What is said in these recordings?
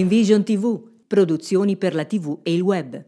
Envision TV, produzioni per la TV e il web.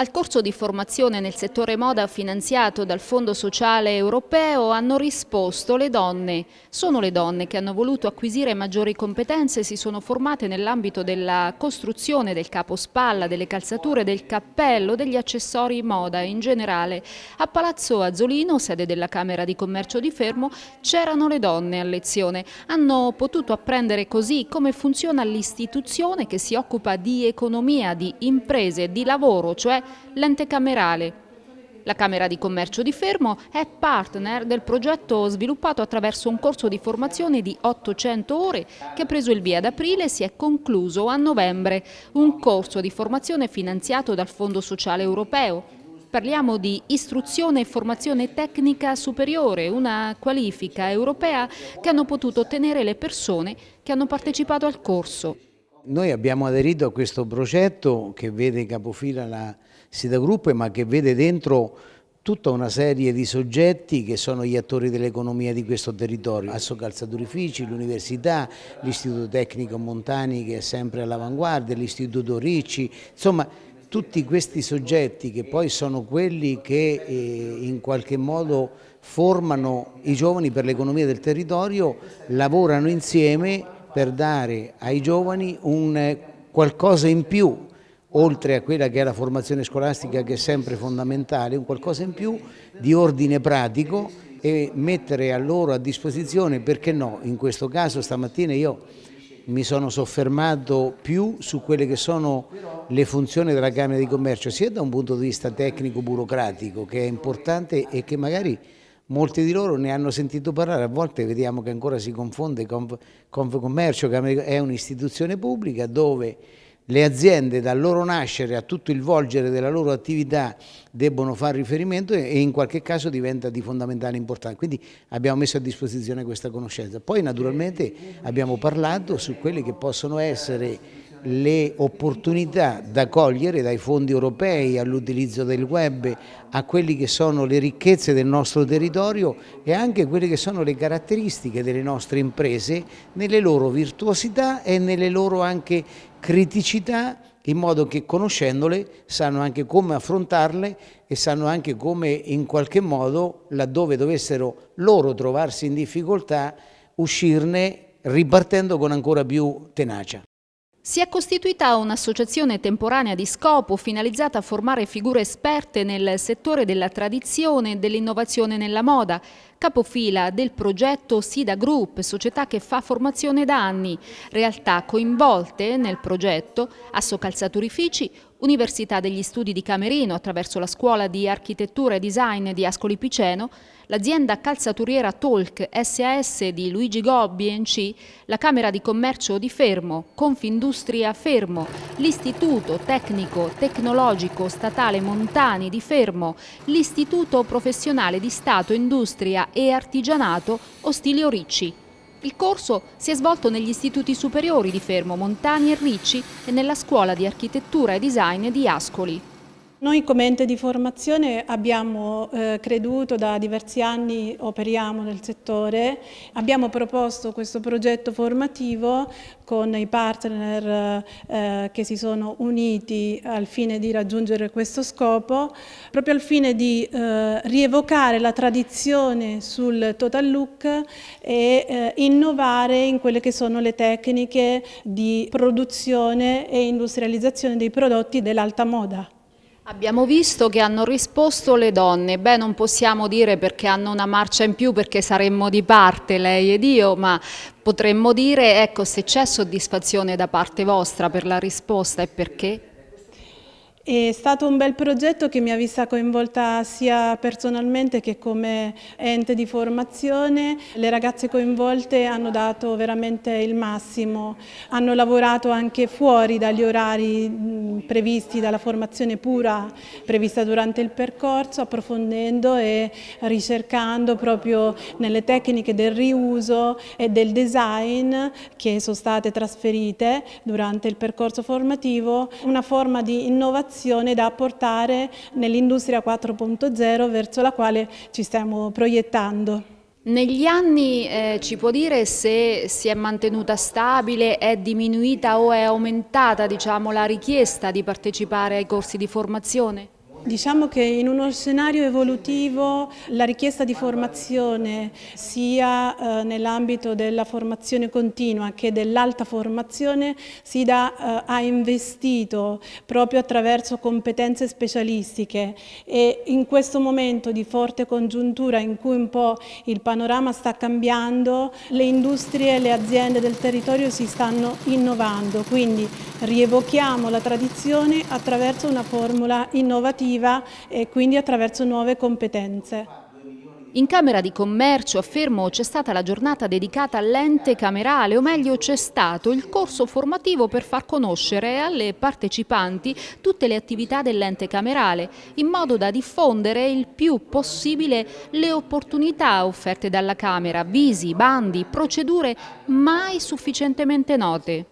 Al corso di formazione nel settore moda finanziato dal Fondo Sociale Europeo hanno risposto le donne. Sono le donne che hanno voluto acquisire maggiori competenze e si sono formate nell'ambito della costruzione del capospalla, delle calzature, del cappello, degli accessori moda in generale. A Palazzo Azzolino, sede della Camera di Commercio di Fermo, c'erano le donne a lezione. Hanno potuto apprendere così come funziona l'istituzione che si occupa di economia, di imprese, di lavoro, cioè l'antecamerale. La Camera di Commercio di Fermo è partner del progetto sviluppato attraverso un corso di formazione di 800 ore che ha preso il via ad aprile e si è concluso a novembre, un corso di formazione finanziato dal Fondo Sociale Europeo. Parliamo di istruzione e formazione tecnica superiore, una qualifica europea che hanno potuto ottenere le persone che hanno partecipato al corso. Noi abbiamo aderito a questo progetto che vede in capofila la Sitagruppe, ma che vede dentro tutta una serie di soggetti che sono gli attori dell'economia di questo territorio, Asso Calzaturifici, l'Università, l'Istituto Tecnico Montani che è sempre all'avanguardia, l'Istituto Ricci, insomma tutti questi soggetti che poi sono quelli che eh, in qualche modo formano i giovani per l'economia del territorio, lavorano insieme per dare ai giovani un eh, qualcosa in più oltre a quella che è la formazione scolastica che è sempre fondamentale, un qualcosa in più di ordine pratico e mettere a loro a disposizione, perché no, in questo caso stamattina io mi sono soffermato più su quelle che sono le funzioni della Camera di Commercio, sia da un punto di vista tecnico-burocratico che è importante e che magari molti di loro ne hanno sentito parlare, a volte vediamo che ancora si confonde Confcommercio, Conf che è un'istituzione pubblica dove le aziende dal loro nascere a tutto il volgere della loro attività debbono fare riferimento e in qualche caso diventa di fondamentale importanza. Quindi abbiamo messo a disposizione questa conoscenza. Poi naturalmente abbiamo parlato su quelli che possono essere le opportunità da cogliere dai fondi europei all'utilizzo del web a quelle che sono le ricchezze del nostro territorio e anche quelle che sono le caratteristiche delle nostre imprese nelle loro virtuosità e nelle loro anche criticità in modo che conoscendole sanno anche come affrontarle e sanno anche come in qualche modo laddove dovessero loro trovarsi in difficoltà uscirne ripartendo con ancora più tenacia. Si è costituita un'associazione temporanea di scopo finalizzata a formare figure esperte nel settore della tradizione e dell'innovazione nella moda, capofila del progetto SIDA Group, società che fa formazione da anni, realtà coinvolte nel progetto Assocalzaturifici, Università degli Studi di Camerino, attraverso la Scuola di Architettura e Design di Ascoli Piceno, l'azienda calzaturiera Talk SAS di Luigi Gobbi NC, la Camera di Commercio di Fermo, Confindustria Fermo, l'Istituto Tecnico Tecnologico Statale Montani di Fermo, l'Istituto Professionale di Stato, Industria e Artigianato Ostilio Ricci. Il corso si è svolto negli istituti superiori di Fermo, Montani e Ricci e nella scuola di architettura e design di Ascoli. Noi come ente di formazione abbiamo eh, creduto, da diversi anni operiamo nel settore, abbiamo proposto questo progetto formativo con i partner eh, che si sono uniti al fine di raggiungere questo scopo, proprio al fine di eh, rievocare la tradizione sul total look e eh, innovare in quelle che sono le tecniche di produzione e industrializzazione dei prodotti dell'alta moda. Abbiamo visto che hanno risposto le donne, beh non possiamo dire perché hanno una marcia in più perché saremmo di parte lei ed io, ma potremmo dire ecco se c'è soddisfazione da parte vostra per la risposta e perché? È stato un bel progetto che mi ha vista coinvolta sia personalmente che come ente di formazione. Le ragazze coinvolte hanno dato veramente il massimo, hanno lavorato anche fuori dagli orari previsti dalla formazione pura prevista durante il percorso, approfondendo e ricercando proprio nelle tecniche del riuso e del design che sono state trasferite durante il percorso formativo, una forma di innovazione innovazione da apportare nell'industria 4.0 verso la quale ci stiamo proiettando. Negli anni eh, ci può dire se si è mantenuta stabile, è diminuita o è aumentata diciamo, la richiesta di partecipare ai corsi di formazione? Diciamo che in uno scenario evolutivo la richiesta di formazione sia eh, nell'ambito della formazione continua che dell'alta formazione si SIDA eh, ha investito proprio attraverso competenze specialistiche e in questo momento di forte congiuntura in cui un po' il panorama sta cambiando, le industrie e le aziende del territorio si stanno innovando, quindi rievochiamo la tradizione attraverso una formula innovativa attiva e quindi attraverso nuove competenze. In Camera di Commercio a Fermo c'è stata la giornata dedicata all'ente camerale, o meglio c'è stato il corso formativo per far conoscere alle partecipanti tutte le attività dell'ente camerale, in modo da diffondere il più possibile le opportunità offerte dalla Camera, visi, bandi, procedure mai sufficientemente note.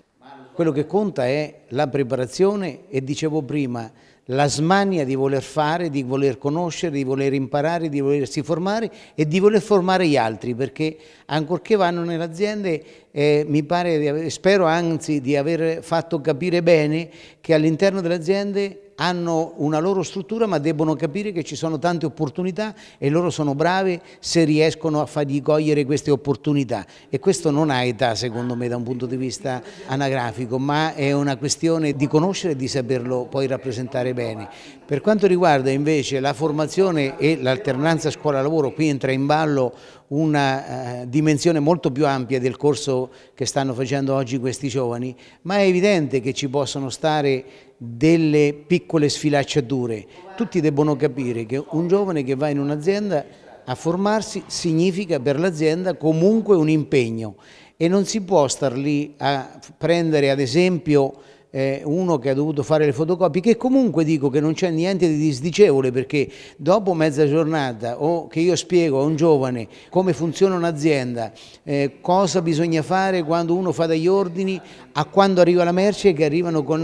Quello che conta è la preparazione e dicevo prima la smania di voler fare, di voler conoscere, di voler imparare, di volersi formare e di voler formare gli altri, perché ancorché vanno nelle aziende, eh, mi pare, di aver, spero anzi di aver fatto capire bene che all'interno delle aziende hanno una loro struttura ma debbono capire che ci sono tante opportunità e loro sono bravi se riescono a fargli cogliere queste opportunità e questo non ha età secondo me da un punto di vista anagrafico ma è una questione di conoscere e di saperlo poi rappresentare bene. Per quanto riguarda invece la formazione e l'alternanza scuola-lavoro qui entra in ballo una eh, dimensione molto più ampia del corso che stanno facendo oggi questi giovani, ma è evidente che ci possono stare delle piccole sfilacciature. Tutti debbono capire che un giovane che va in un'azienda a formarsi significa per l'azienda comunque un impegno e non si può star lì a prendere ad esempio eh, uno che ha dovuto fare le fotocopie, che comunque dico che non c'è niente di disdicevole perché dopo mezza giornata o che io spiego a un giovane come funziona un'azienda, eh, cosa bisogna fare quando uno fa degli ordini, a quando arriva la merce che arrivano con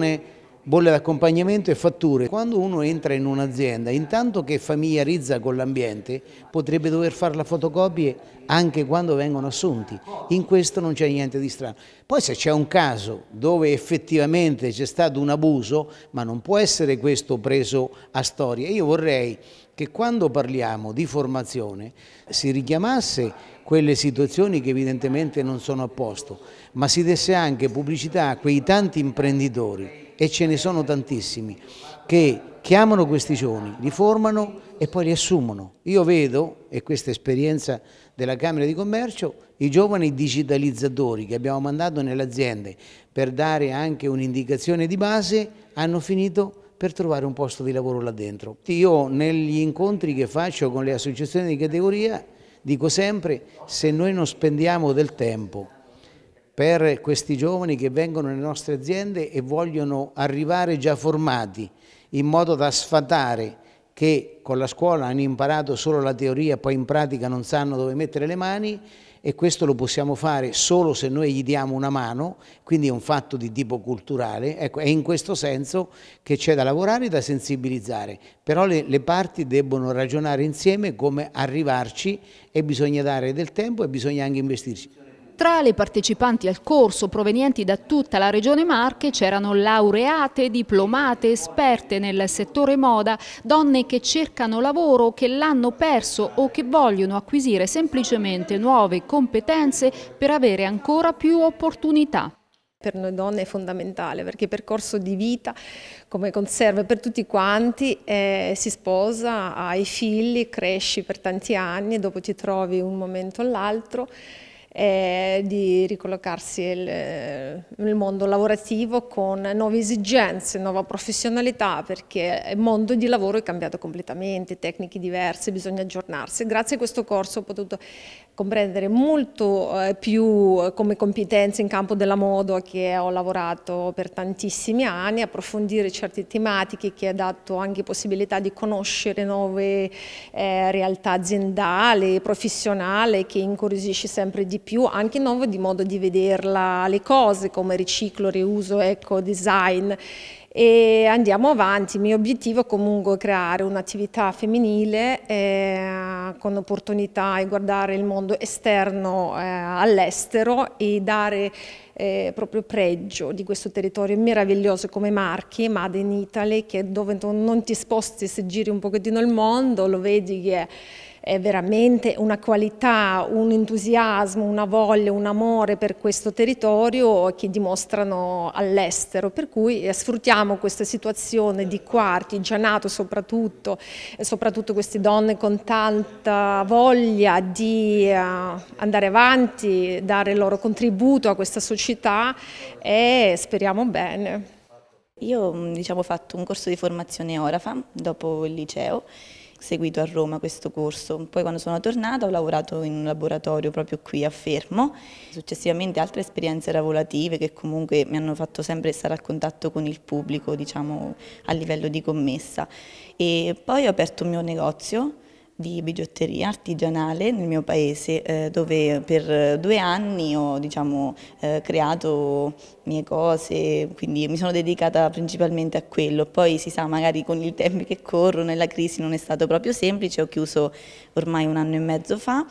bolle d'accompagnamento e fatture. Quando uno entra in un'azienda, intanto che familiarizza con l'ambiente, potrebbe dover fare la fotocopie anche quando vengono assunti. In questo non c'è niente di strano. Poi se c'è un caso dove effettivamente c'è stato un abuso, ma non può essere questo preso a storia. Io vorrei che quando parliamo di formazione si richiamasse quelle situazioni che evidentemente non sono a posto, ma si desse anche pubblicità a quei tanti imprenditori e ce ne sono tantissimi, che chiamano questi giovani, li formano e poi li assumono. Io vedo, e questa esperienza della Camera di Commercio, i giovani digitalizzatori che abbiamo mandato nelle aziende per dare anche un'indicazione di base, hanno finito per trovare un posto di lavoro là dentro. Io negli incontri che faccio con le associazioni di categoria dico sempre se noi non spendiamo del tempo per questi giovani che vengono nelle nostre aziende e vogliono arrivare già formati in modo da sfatare che con la scuola hanno imparato solo la teoria, poi in pratica non sanno dove mettere le mani e questo lo possiamo fare solo se noi gli diamo una mano, quindi è un fatto di tipo culturale, ecco, è in questo senso che c'è da lavorare e da sensibilizzare, però le, le parti debbono ragionare insieme come arrivarci e bisogna dare del tempo e bisogna anche investirci. Tra le partecipanti al corso provenienti da tutta la regione Marche c'erano laureate, diplomate, esperte nel settore moda, donne che cercano lavoro, che l'hanno perso o che vogliono acquisire semplicemente nuove competenze per avere ancora più opportunità per noi donne è fondamentale perché il percorso di vita come conserva per tutti quanti eh, si sposa, hai figli, cresci per tanti anni e dopo ti trovi un momento o l'altro eh, di ricollocarsi il, eh, nel mondo lavorativo con nuove esigenze, nuova professionalità, perché il mondo di lavoro è cambiato completamente, tecniche diverse, bisogna aggiornarsi. Grazie a questo corso ho potuto comprendere molto eh, più eh, come competenze in campo della moda che ho lavorato per tantissimi anni, approfondire certe tematiche che ha dato anche possibilità di conoscere nuove eh, realtà aziendali, professionali che incuriosisce sempre di più, anche nuovo di modo di vederla le cose come riciclo, riuso, eco, design e andiamo avanti. Il mio obiettivo è comunque creare un'attività femminile eh, con opportunità di guardare il mondo esterno eh, all'estero e dare eh, proprio pregio di questo territorio meraviglioso come Marchi, Made in Italy, che dove non ti sposti se giri un pochettino il mondo, lo vedi che è veramente una qualità, un entusiasmo, una voglia, un amore per questo territorio che dimostrano all'estero, per cui eh, sfruttiamo questa situazione di qua, artigianato soprattutto, eh, soprattutto queste donne con tanta voglia di eh, andare avanti, dare il loro contributo a questa società e speriamo bene. Io diciamo, ho fatto un corso di formazione Orafam dopo il liceo seguito a Roma questo corso. Poi quando sono tornata ho lavorato in un laboratorio proprio qui a Fermo, successivamente altre esperienze lavorative che comunque mi hanno fatto sempre stare a contatto con il pubblico, diciamo a livello di commessa. E poi ho aperto un mio negozio di bigiotteria artigianale nel mio paese eh, dove per eh, due anni ho diciamo, eh, creato mie cose, quindi mi sono dedicata principalmente a quello. Poi si sa magari con i tempi che corrono e la crisi non è stato proprio semplice, ho chiuso ormai un anno e mezzo fa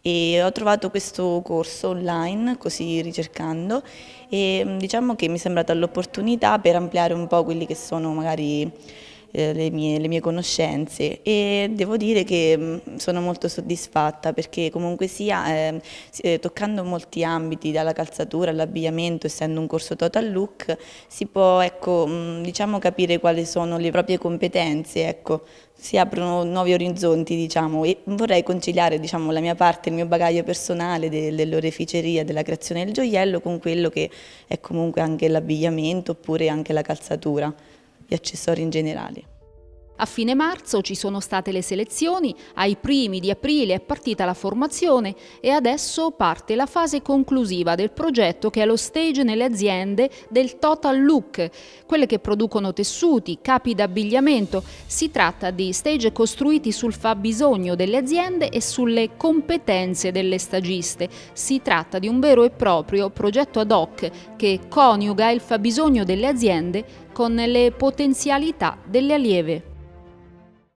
e ho trovato questo corso online così ricercando e mm, diciamo che mi è sembrata l'opportunità per ampliare un po' quelli che sono magari eh, le, mie, le, mie, conoscenze e devo dire che mm, sono molto soddisfatta perché comunque sia ehm, eh, toccando molti ambiti dalla calzatura all'abbigliamento essendo un corso total look si può ecco, mm, diciamo capire quali sono le proprie competenze ecco, si aprono nuovi orizzonti diciamo, e vorrei conciliare diciamo, la mia parte, il mio bagaglio personale de dell'oreficeria, della creazione del gioiello con quello che è comunque anche l'abbigliamento oppure anche la calzatura gli accessori in generale. A fine marzo ci sono state le selezioni, ai primi di aprile è partita la formazione e adesso parte la fase conclusiva del progetto che è lo stage nelle aziende del Total Look, quelle che producono tessuti, capi d'abbigliamento. Si tratta di stage costruiti sul fabbisogno delle aziende e sulle competenze delle stagiste. Si tratta di un vero e proprio progetto ad hoc che coniuga il fabbisogno delle aziende con le potenzialità delle allieve.